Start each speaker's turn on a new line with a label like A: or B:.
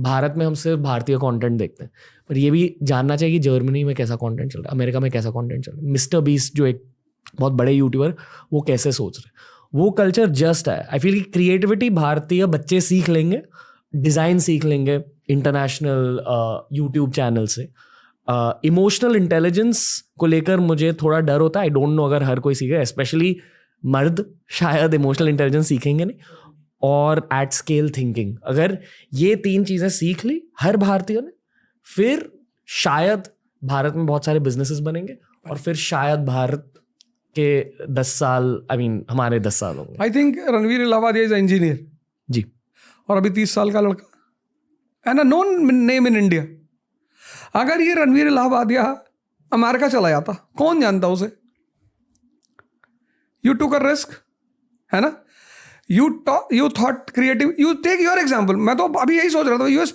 A: भारत में हम सिर्फ भारतीय कंटेंट देखते हैं पर ये भी जानना चाहिए कि जर्मनी में कैसा कंटेंट चल रहा है अमेरिका में कैसा कंटेंट चल रहा है मिस्टर बीस जो एक बहुत बड़े यूट्यूबर वो कैसे सोच रहे हैं वो कल्चर जस्ट है आई फील कि क्रिएटिविटी भारतीय बच्चे सीख लेंगे डिज़ाइन सीख लेंगे इंटरनेशनल यूट्यूब चैनल से इमोशनल uh, इंटेलिजेंस को लेकर मुझे थोड़ा डर होता है आई डोंट नो अगर हर कोई सीखे स्पेशली मर्द शायद इमोशनल इंटेलिजेंस सीखेंगे नहीं और एट स्केल थिंकिंग अगर ये तीन चीज़ें सीख ली हर भारतीय ने फिर शायद भारत में बहुत सारे बिजनेसेस बनेंगे और फिर शायद भारत के दस साल आई I मीन mean, हमारे दस साल होंगे
B: I think Ranveer Allahabad is engineer ji और अभी तीस साल का लड़का and a known name in India अगर ये रणवीर इलाहाबादिया अमेरिका चला जाता कौन जानता उसे यू टू कर रिस्क है ना you you thought creative you take your example मैं तो अभी यही सोच रहा था यूएस